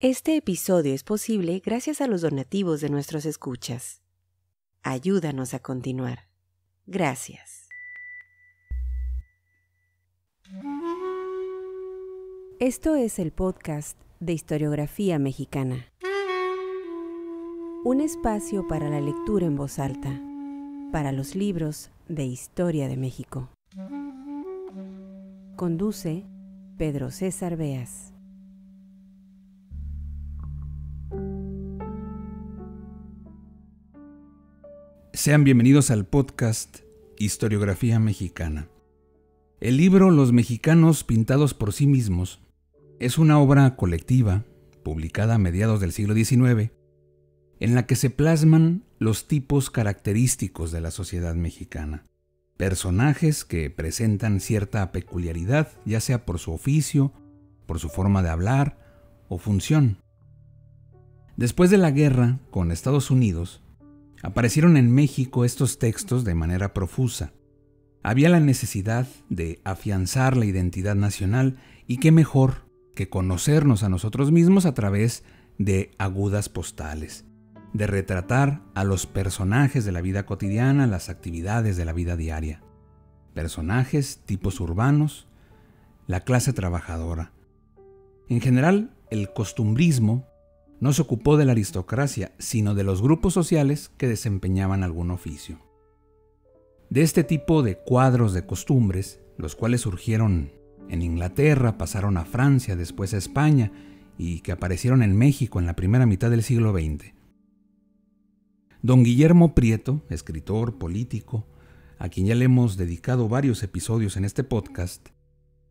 Este episodio es posible gracias a los donativos de nuestros escuchas. Ayúdanos a continuar. Gracias. Esto es el podcast de historiografía mexicana. Un espacio para la lectura en voz alta, para los libros de historia de México. Conduce Pedro César Beas. Sean bienvenidos al podcast Historiografía Mexicana. El libro Los mexicanos pintados por sí mismos es una obra colectiva, publicada a mediados del siglo XIX, en la que se plasman los tipos característicos de la sociedad mexicana, personajes que presentan cierta peculiaridad, ya sea por su oficio, por su forma de hablar o función. Después de la guerra con Estados Unidos, Aparecieron en México estos textos de manera profusa. Había la necesidad de afianzar la identidad nacional y qué mejor que conocernos a nosotros mismos a través de agudas postales, de retratar a los personajes de la vida cotidiana, las actividades de la vida diaria. Personajes, tipos urbanos, la clase trabajadora. En general, el costumbrismo no se ocupó de la aristocracia, sino de los grupos sociales que desempeñaban algún oficio. De este tipo de cuadros de costumbres, los cuales surgieron en Inglaterra, pasaron a Francia, después a España y que aparecieron en México en la primera mitad del siglo XX. Don Guillermo Prieto, escritor, político, a quien ya le hemos dedicado varios episodios en este podcast,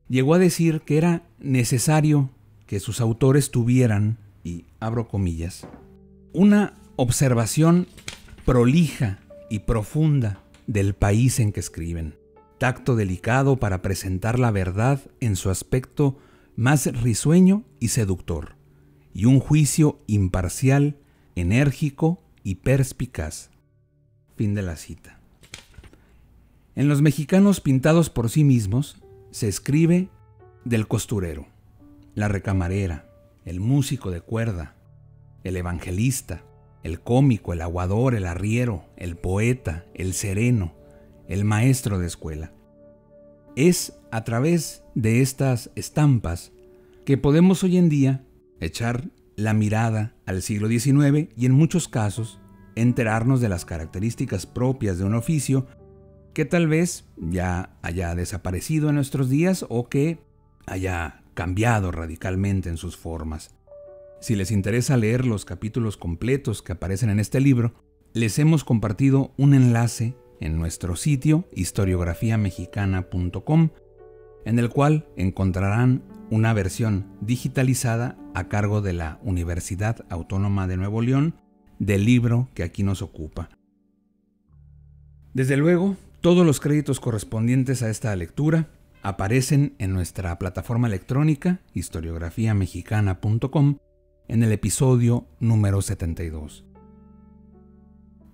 llegó a decir que era necesario que sus autores tuvieran y abro comillas, una observación prolija y profunda del país en que escriben, tacto delicado para presentar la verdad en su aspecto más risueño y seductor, y un juicio imparcial, enérgico y perspicaz. Fin de la cita. En los mexicanos pintados por sí mismos se escribe del costurero, la recamarera, el músico de cuerda, el evangelista, el cómico, el aguador, el arriero, el poeta, el sereno, el maestro de escuela. Es a través de estas estampas que podemos hoy en día echar la mirada al siglo XIX y en muchos casos enterarnos de las características propias de un oficio que tal vez ya haya desaparecido en nuestros días o que haya cambiado radicalmente en sus formas. Si les interesa leer los capítulos completos que aparecen en este libro, les hemos compartido un enlace en nuestro sitio historiografiamexicana.com, en el cual encontrarán una versión digitalizada a cargo de la Universidad Autónoma de Nuevo León del libro que aquí nos ocupa. Desde luego, todos los créditos correspondientes a esta lectura aparecen en nuestra plataforma electrónica historiografiamexicana.com en el episodio número 72.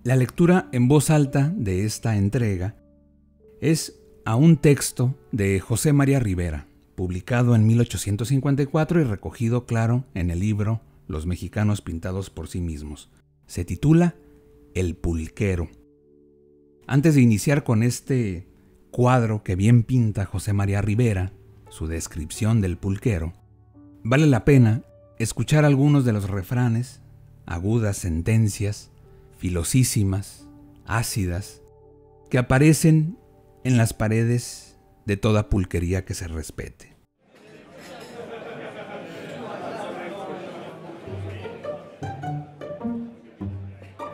La lectura en voz alta de esta entrega es a un texto de José María Rivera, publicado en 1854 y recogido, claro, en el libro Los mexicanos pintados por sí mismos. Se titula El pulquero. Antes de iniciar con este cuadro que bien pinta José María Rivera, su descripción del pulquero, vale la pena escuchar algunos de los refranes, agudas sentencias, filosísimas, ácidas, que aparecen en las paredes de toda pulquería que se respete.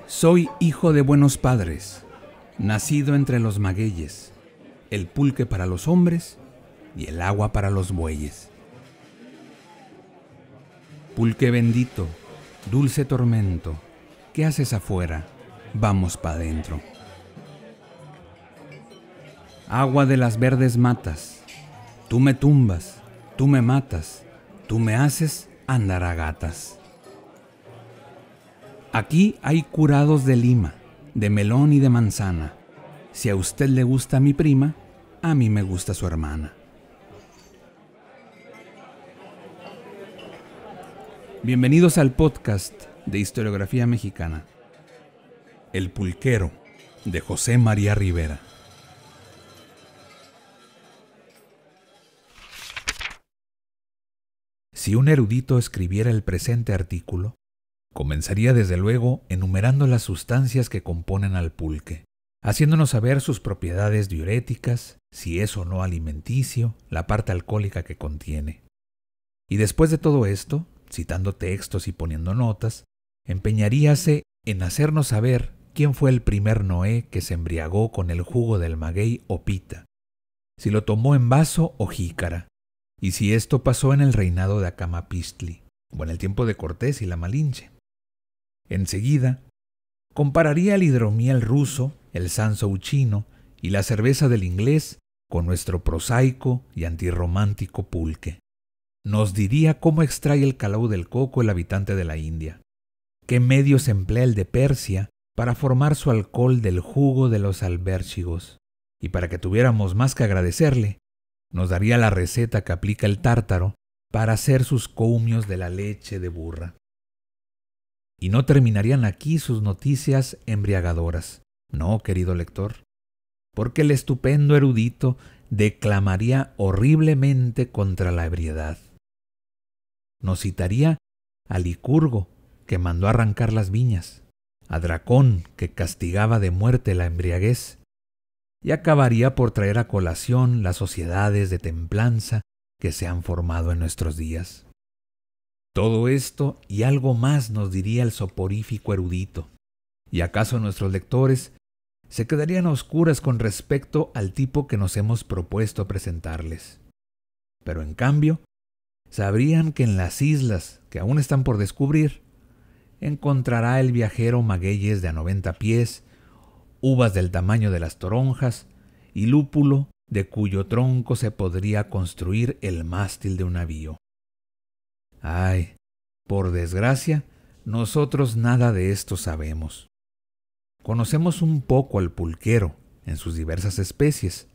Soy hijo de buenos padres, nacido entre los magueyes el pulque para los hombres y el agua para los bueyes. Pulque bendito, dulce tormento, ¿qué haces afuera? Vamos para dentro. Agua de las verdes matas, tú me tumbas, tú me matas, tú me haces andar a gatas. Aquí hay curados de lima, de melón y de manzana si a usted le gusta mi prima, a mí me gusta su hermana. Bienvenidos al podcast de historiografía mexicana. El pulquero de José María Rivera. Si un erudito escribiera el presente artículo, comenzaría desde luego enumerando las sustancias que componen al pulque, haciéndonos saber sus propiedades diuréticas, si es o no alimenticio, la parte alcohólica que contiene. Y después de todo esto, citando textos y poniendo notas, empeñaríase en hacernos saber quién fue el primer Noé que se embriagó con el jugo del maguey o pita, si lo tomó en vaso o jícara, y si esto pasó en el reinado de Acamapistli, o en el tiempo de Cortés y la Malinche. Enseguida, compararía el hidromiel ruso, el Sansou chino y la cerveza del inglés con nuestro prosaico y antirromántico pulque. Nos diría cómo extrae el calao del coco el habitante de la India, qué medios emplea el de Persia para formar su alcohol del jugo de los albérchigos, y para que tuviéramos más que agradecerle, nos daría la receta que aplica el tártaro para hacer sus coumios de la leche de burra. Y no terminarían aquí sus noticias embriagadoras. No, querido lector, porque el estupendo erudito declamaría horriblemente contra la ebriedad. Nos citaría a Licurgo, que mandó arrancar las viñas, a Dracón, que castigaba de muerte la embriaguez, y acabaría por traer a colación las sociedades de templanza que se han formado en nuestros días. Todo esto y algo más nos diría el soporífico erudito. ¿Y acaso nuestros lectores se quedarían a oscuras con respecto al tipo que nos hemos propuesto presentarles? Pero en cambio, sabrían que en las islas, que aún están por descubrir, encontrará el viajero magueyes de a 90 pies, uvas del tamaño de las toronjas y lúpulo de cuyo tronco se podría construir el mástil de un navío. Ay, por desgracia, nosotros nada de esto sabemos. Conocemos un poco al pulquero en sus diversas especies,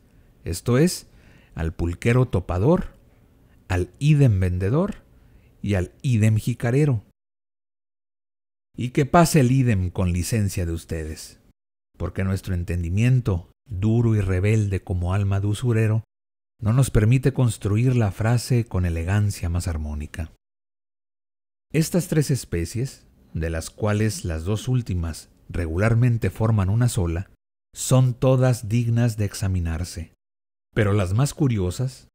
esto es, al pulquero topador, al idem vendedor y al idem jicarero. Y que pase el idem con licencia de ustedes, porque nuestro entendimiento, duro y rebelde como alma de usurero, no nos permite construir la frase con elegancia más armónica. Estas tres especies, de las cuales las dos últimas regularmente forman una sola, son todas dignas de examinarse. Pero las más curiosas,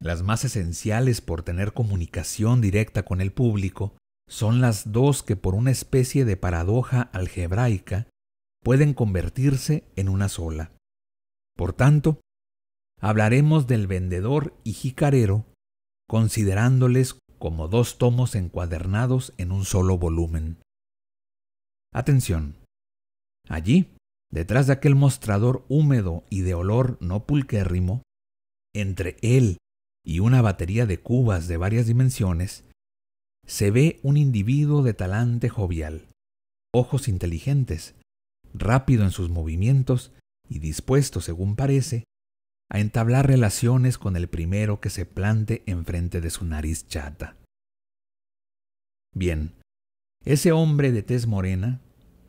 las más esenciales por tener comunicación directa con el público, son las dos que por una especie de paradoja algebraica pueden convertirse en una sola. Por tanto, hablaremos del vendedor y jicarero considerándoles como dos tomos encuadernados en un solo volumen. Atención. Allí, detrás de aquel mostrador húmedo y de olor no pulquérrimo, entre él y una batería de cubas de varias dimensiones, se ve un individuo de talante jovial, ojos inteligentes, rápido en sus movimientos y dispuesto, según parece, a entablar relaciones con el primero que se plante enfrente de su nariz chata. Bien, ese hombre de tez morena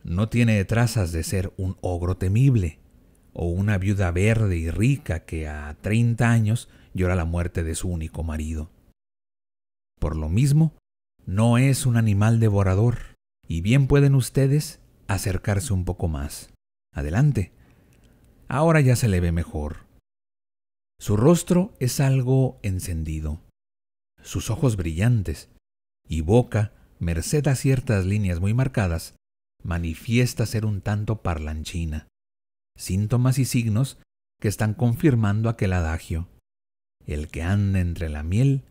no tiene trazas de ser un ogro temible o una viuda verde y rica que a treinta años llora la muerte de su único marido. Por lo mismo, no es un animal devorador, y bien pueden ustedes acercarse un poco más. Adelante. Ahora ya se le ve mejor. Su rostro es algo encendido, sus ojos brillantes, y Boca, merced a ciertas líneas muy marcadas, manifiesta ser un tanto parlanchina. Síntomas y signos que están confirmando aquel adagio. El que anda entre la miel,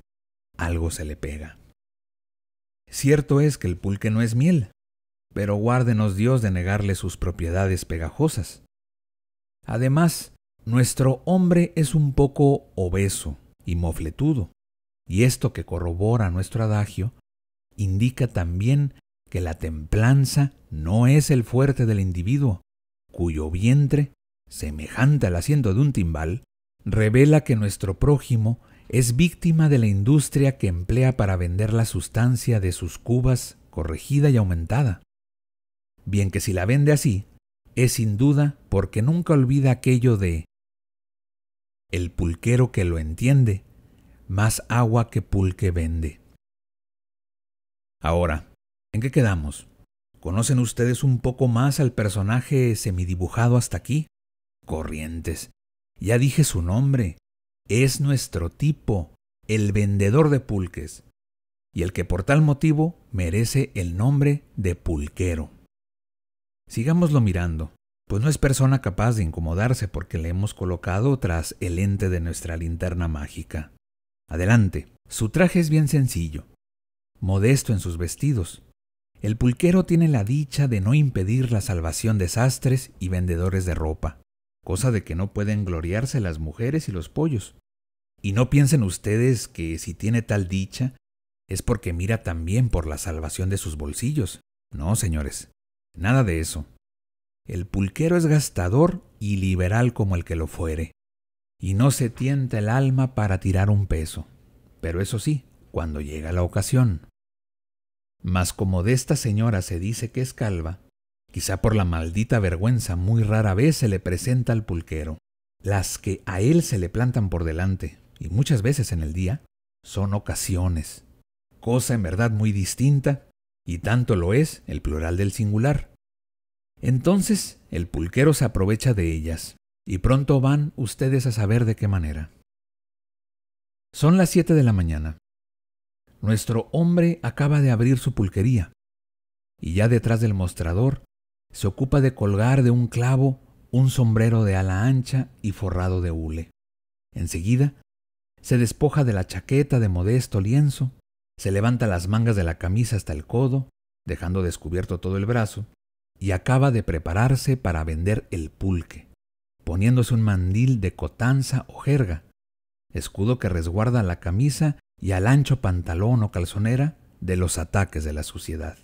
algo se le pega. Cierto es que el pulque no es miel, pero guárdenos Dios de negarle sus propiedades pegajosas. Además, nuestro hombre es un poco obeso y mofletudo, y esto que corrobora nuestro adagio indica también que la templanza no es el fuerte del individuo, cuyo vientre, semejante al asiento de un timbal, revela que nuestro prójimo es víctima de la industria que emplea para vender la sustancia de sus cubas corregida y aumentada. Bien que si la vende así, es sin duda porque nunca olvida aquello de el pulquero que lo entiende, más agua que pulque vende. Ahora, ¿en qué quedamos? ¿Conocen ustedes un poco más al personaje semidibujado hasta aquí? Corrientes. Ya dije su nombre. Es nuestro tipo, el vendedor de pulques, y el que por tal motivo merece el nombre de pulquero. Sigámoslo mirando, pues no es persona capaz de incomodarse porque le hemos colocado tras el ente de nuestra linterna mágica. Adelante, su traje es bien sencillo, modesto en sus vestidos. El pulquero tiene la dicha de no impedir la salvación de sastres y vendedores de ropa, cosa de que no pueden gloriarse las mujeres y los pollos. Y no piensen ustedes que si tiene tal dicha es porque mira también por la salvación de sus bolsillos. No, señores, nada de eso. El pulquero es gastador y liberal como el que lo fuere, y no se tienta el alma para tirar un peso. Pero eso sí, cuando llega la ocasión. Mas como de esta señora se dice que es calva, quizá por la maldita vergüenza muy rara vez se le presenta al pulquero. Las que a él se le plantan por delante, y muchas veces en el día, son ocasiones. Cosa en verdad muy distinta, y tanto lo es el plural del singular. Entonces el pulquero se aprovecha de ellas, y pronto van ustedes a saber de qué manera. Son las siete de la mañana. Nuestro hombre acaba de abrir su pulquería y ya detrás del mostrador se ocupa de colgar de un clavo un sombrero de ala ancha y forrado de hule. Enseguida, se despoja de la chaqueta de modesto lienzo, se levanta las mangas de la camisa hasta el codo, dejando descubierto todo el brazo, y acaba de prepararse para vender el pulque, poniéndose un mandil de cotanza o jerga, escudo que resguarda la camisa y al ancho pantalón o calzonera de los ataques de la suciedad.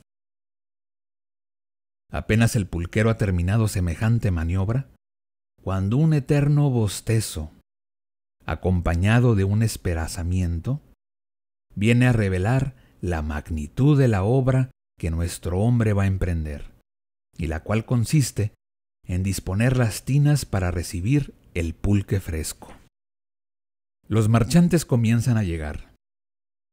Apenas el pulquero ha terminado semejante maniobra, cuando un eterno bostezo, acompañado de un esperazamiento, viene a revelar la magnitud de la obra que nuestro hombre va a emprender, y la cual consiste en disponer las tinas para recibir el pulque fresco. Los marchantes comienzan a llegar,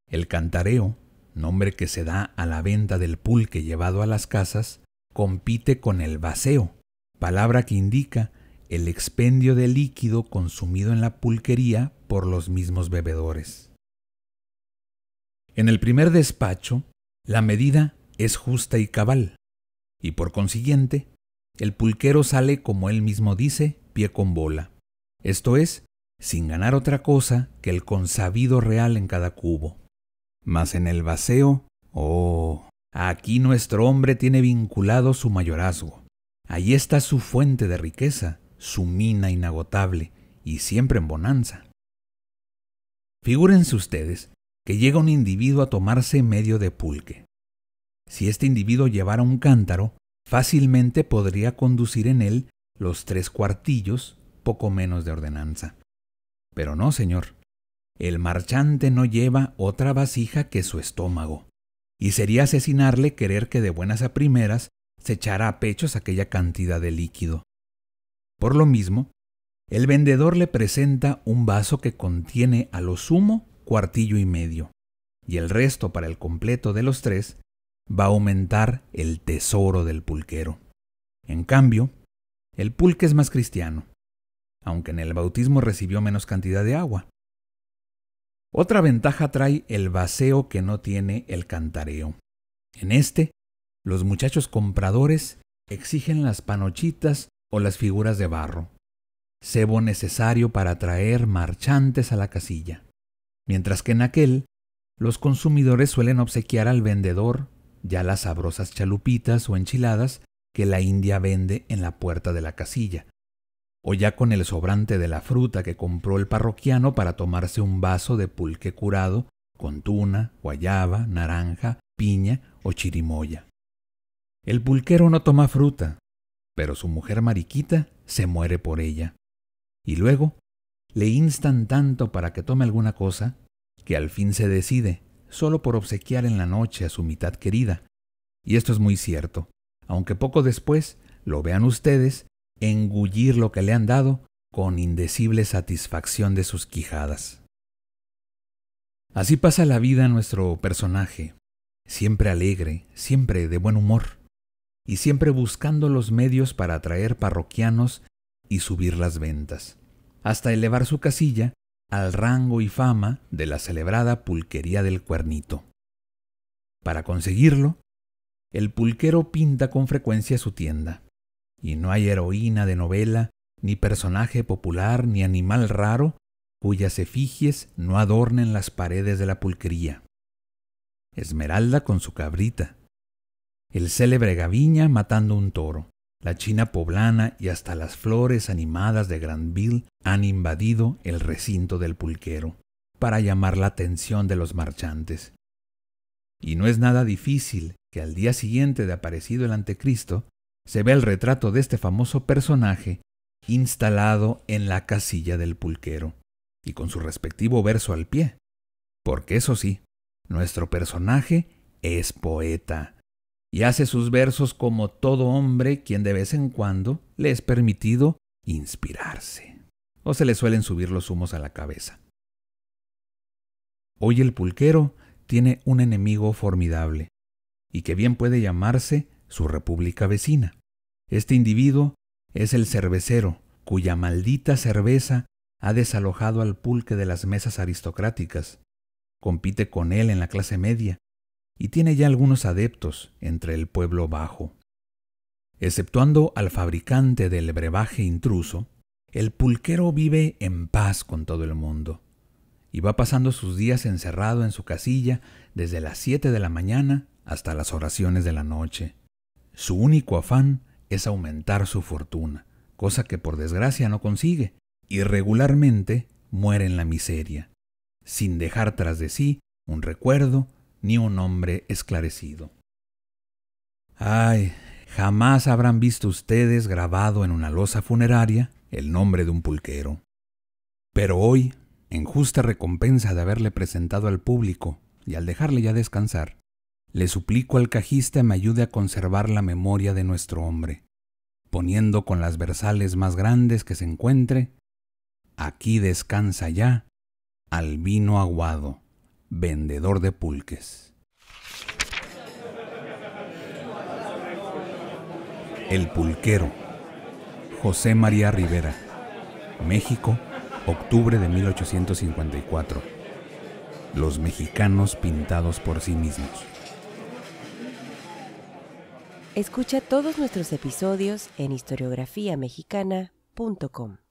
el cantareo, nombre que se da a la venta del pulque llevado a las casas, compite con el vaceo, palabra que indica el expendio de líquido consumido en la pulquería por los mismos bebedores. En el primer despacho, la medida es justa y cabal, y por consiguiente, el pulquero sale, como él mismo dice, pie con bola, esto es, sin ganar otra cosa que el consabido real en cada cubo. Mas en el vaceo, oh, aquí nuestro hombre tiene vinculado su mayorazgo. Allí está su fuente de riqueza, su mina inagotable y siempre en bonanza. Figúrense ustedes que llega un individuo a tomarse medio de pulque. Si este individuo llevara un cántaro, fácilmente podría conducir en él los tres cuartillos, poco menos de ordenanza. Pero no, señor el marchante no lleva otra vasija que su estómago, y sería asesinarle querer que de buenas a primeras se echara a pechos aquella cantidad de líquido. Por lo mismo, el vendedor le presenta un vaso que contiene a lo sumo cuartillo y medio, y el resto para el completo de los tres va a aumentar el tesoro del pulquero. En cambio, el pulque es más cristiano, aunque en el bautismo recibió menos cantidad de agua, otra ventaja trae el vaceo que no tiene el cantareo. En este, los muchachos compradores exigen las panochitas o las figuras de barro, cebo necesario para traer marchantes a la casilla, mientras que en aquel, los consumidores suelen obsequiar al vendedor ya las sabrosas chalupitas o enchiladas que la India vende en la puerta de la casilla, o ya con el sobrante de la fruta que compró el parroquiano para tomarse un vaso de pulque curado con tuna, guayaba, naranja, piña o chirimoya. El pulquero no toma fruta, pero su mujer mariquita se muere por ella. Y luego le instan tanto para que tome alguna cosa que al fin se decide, solo por obsequiar en la noche a su mitad querida. Y esto es muy cierto, aunque poco después lo vean ustedes engullir lo que le han dado con indecible satisfacción de sus quijadas. Así pasa la vida nuestro personaje, siempre alegre, siempre de buen humor, y siempre buscando los medios para atraer parroquianos y subir las ventas, hasta elevar su casilla al rango y fama de la celebrada pulquería del cuernito. Para conseguirlo, el pulquero pinta con frecuencia su tienda, y no hay heroína de novela, ni personaje popular, ni animal raro, cuyas efigies no adornen las paredes de la pulquería. Esmeralda con su cabrita, el célebre Gaviña matando un toro, la China poblana y hasta las flores animadas de Granville han invadido el recinto del pulquero, para llamar la atención de los marchantes. Y no es nada difícil que al día siguiente de aparecido el antecristo, se ve el retrato de este famoso personaje instalado en la casilla del pulquero, y con su respectivo verso al pie. Porque eso sí, nuestro personaje es poeta, y hace sus versos como todo hombre quien de vez en cuando le es permitido inspirarse, o se le suelen subir los humos a la cabeza. Hoy el pulquero tiene un enemigo formidable, y que bien puede llamarse su república vecina. Este individuo es el cervecero, cuya maldita cerveza ha desalojado al pulque de las mesas aristocráticas. Compite con él en la clase media y tiene ya algunos adeptos entre el pueblo bajo. Exceptuando al fabricante del brebaje intruso, el pulquero vive en paz con todo el mundo y va pasando sus días encerrado en su casilla desde las siete de la mañana hasta las oraciones de la noche. Su único afán es aumentar su fortuna, cosa que por desgracia no consigue, y regularmente muere en la miseria, sin dejar tras de sí un recuerdo ni un nombre esclarecido. Ay, jamás habrán visto ustedes grabado en una losa funeraria el nombre de un pulquero. Pero hoy, en justa recompensa de haberle presentado al público y al dejarle ya descansar, le suplico al cajista me ayude a conservar la memoria de nuestro hombre, poniendo con las versales más grandes que se encuentre, aquí descansa ya, al vino aguado, vendedor de pulques. El Pulquero, José María Rivera, México, octubre de 1854. Los mexicanos pintados por sí mismos. Escucha todos nuestros episodios en historiografiamexicana.com.